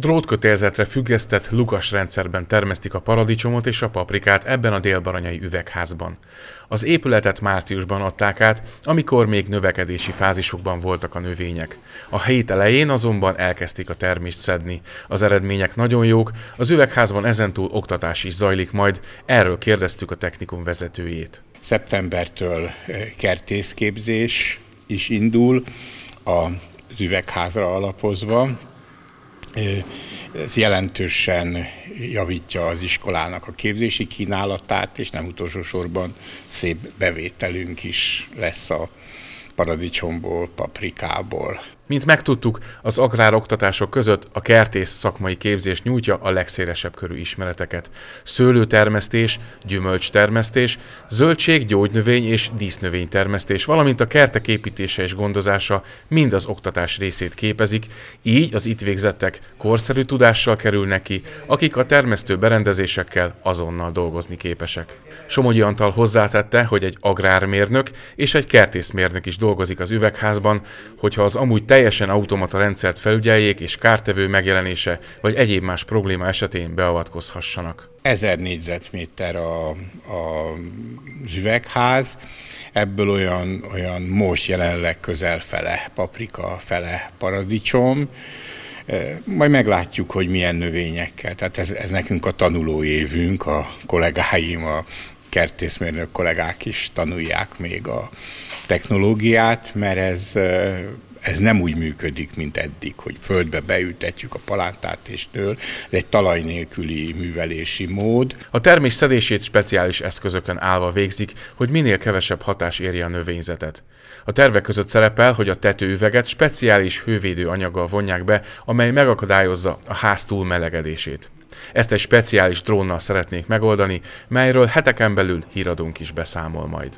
Drótkötélzetre függesztett lugas rendszerben termesztik a paradicsomot és a paprikát ebben a délbaranyai üvegházban. Az épületet márciusban adták át, amikor még növekedési fázisokban voltak a növények. A hét elején azonban elkezdték a termést szedni. Az eredmények nagyon jók, az üvegházban ezentúl oktatás is zajlik majd, erről kérdeztük a technikum vezetőjét. Szeptembertől kertészképzés is indul, a üvegházra alapozva, ez jelentősen javítja az iskolának a képzési kínálatát, és nem utolsó sorban szép bevételünk is lesz a paradicsomból, paprikából. Mint megtudtuk, az agrároktatások között a kertész szakmai képzés nyújtja a legszélesebb körű ismereteket. Szőlőtermesztés, gyümölcstermesztés, zöldség, gyógynövény és dísznövénytermesztés, valamint a kertek építése és gondozása mind az oktatás részét képezik, így az itt végzettek korszerű tudással kerülnek ki, akik a termesztő berendezésekkel azonnal dolgozni képesek. Somogyi Antal hozzátette, hogy egy agrármérnök és egy kertészmérnök is dolgozik az üvegházban, hogyha az amúgy teljesen automata rendszert felügyeljék és kártevő megjelenése vagy egyéb más probléma esetén beavatkozhassanak. 1000 négyzetméter a, a üvegház, ebből olyan, olyan most jelenleg közel fele paprika, fele paradicsom, majd meglátjuk, hogy milyen növényekkel. Tehát ez, ez nekünk a tanuló évünk a kollégáim, a kertészmérnök kollégák is tanulják még a technológiát, mert ez ez nem úgy működik, mint eddig, hogy földbe beültetjük a palántát és nől. Ez egy talaj nélküli művelési mód. A termés szedését speciális eszközökön állva végzik, hogy minél kevesebb hatás érje a növényzetet. A tervek között szerepel, hogy a tetőüveget speciális hővédő anyaggal vonják be, amely megakadályozza a ház melegedését. Ezt egy speciális drónnal szeretnék megoldani, melyről heteken belül híradónk is beszámol majd.